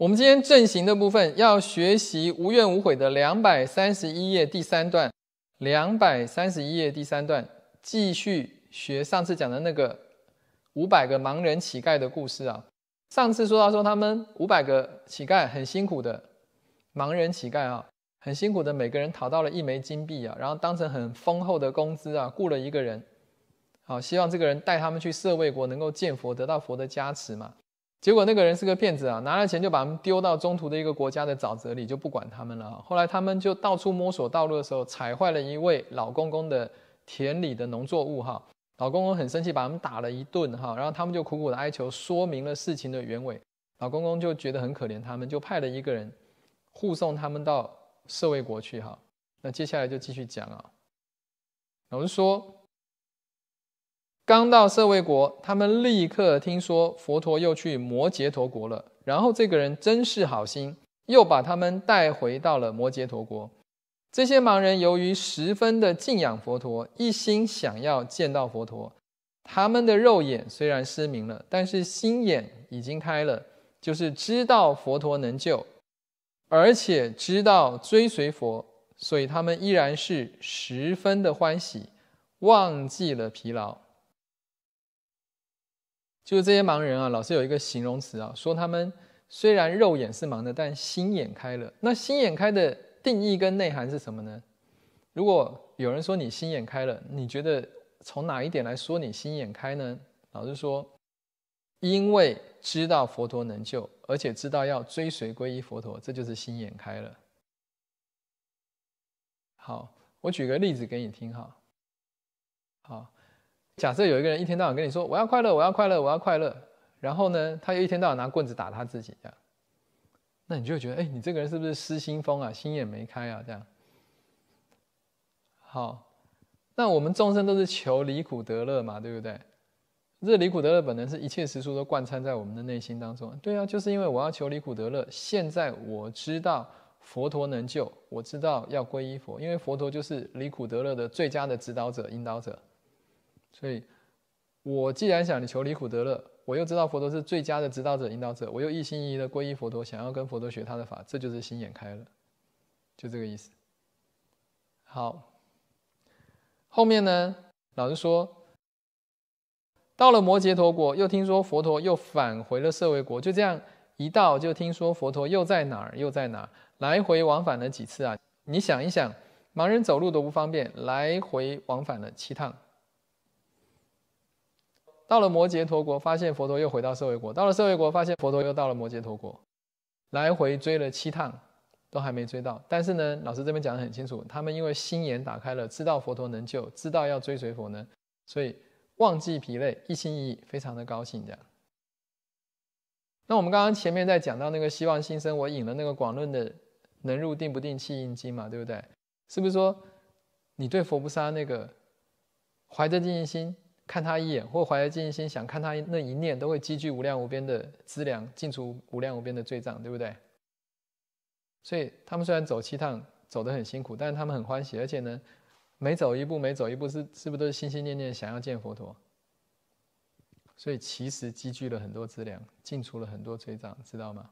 我们今天阵型的部分要学习《无怨无悔》的两百三十一页第三段。两百三十一页第三段，继续学上次讲的那个五百个盲人乞丐的故事啊。上次说到说，他们五百个乞丐很辛苦的盲人乞丐啊，很辛苦的每个人讨到了一枚金币啊，然后当成很丰厚的工资啊，雇了一个人好希望这个人带他们去社卫国，能够见佛，得到佛的加持嘛。结果那个人是个骗子啊，拿了钱就把他们丢到中途的一个国家的沼泽里，就不管他们了。后来他们就到处摸索道路的时候，踩坏了一位老公公的田里的农作物，哈，老公公很生气，把他们打了一顿，哈，然后他们就苦苦的哀求，说明了事情的原委，老公公就觉得很可怜，他们就派了一个人护送他们到社会国去，哈，那接下来就继续讲啊，我们说。刚到舍卫国，他们立刻听说佛陀又去摩羯陀国了。然后这个人真是好心，又把他们带回到了摩羯陀国。这些盲人由于十分的敬仰佛陀，一心想要见到佛陀。他们的肉眼虽然失明了，但是心眼已经开了，就是知道佛陀能救，而且知道追随佛，所以他们依然是十分的欢喜，忘记了疲劳。就是这些盲人啊，老是有一个形容词啊，说他们虽然肉眼是盲的，但心眼开了。那心眼开的定义跟内涵是什么呢？如果有人说你心眼开了，你觉得从哪一点来说你心眼开呢？老师说，因为知道佛陀能救，而且知道要追随皈依佛陀，这就是心眼开了。好，我举个例子给你听哈，好。假设有一个人一天到晚跟你说我要快乐，我要快乐，我要快乐，然后呢，他又一天到晚拿棍子打他自己，这样，那你就觉得，哎，你这个人是不是失心疯啊，心眼没开啊，这样。好，那我们众生都是求离苦得乐嘛，对不对？这离苦得乐本能是一切实数都贯穿在我们的内心当中。对啊，就是因为我要求离苦得乐，现在我知道佛陀能救，我知道要皈依佛，因为佛陀就是离苦得乐的最佳的指导者、引导者。所以，我既然想求离苦得乐，我又知道佛陀是最佳的指导者、引导者，我又一心一意的皈依佛陀，想要跟佛陀学他的法，这就是心眼开了，就这个意思。好，后面呢，老师说，到了摩羯陀国，又听说佛陀又返回了舍卫国，就这样一到就听说佛陀又在哪儿，又在哪儿，来回往返了几次啊？你想一想，盲人走路都不方便，来回往返了七趟。到了摩羯陀国，发现佛陀又回到社会国；到了社会国，发现佛陀又到了摩羯陀国，来回追了七趟，都还没追到。但是呢，老师这边讲得很清楚，他们因为心眼打开了，知道佛陀能救，知道要追随佛呢，所以忘记疲累，一心一意，非常的高兴。这样。那我们刚刚前面在讲到那个希望新生，我引了那个广论的《能入定不定气印经》嘛，对不对？是不是说你对佛菩萨那个怀着定心？看他一眼，或怀着敬心想看他那一念，都会积聚无量无边的资粮，进除无量无边的罪障，对不对？所以他们虽然走七趟，走得很辛苦，但是他们很欢喜，而且呢，每走一步，每走一步是是不是都是心心念念想要见佛陀？所以其实积聚了很多资粮，进除了很多罪障，知道吗？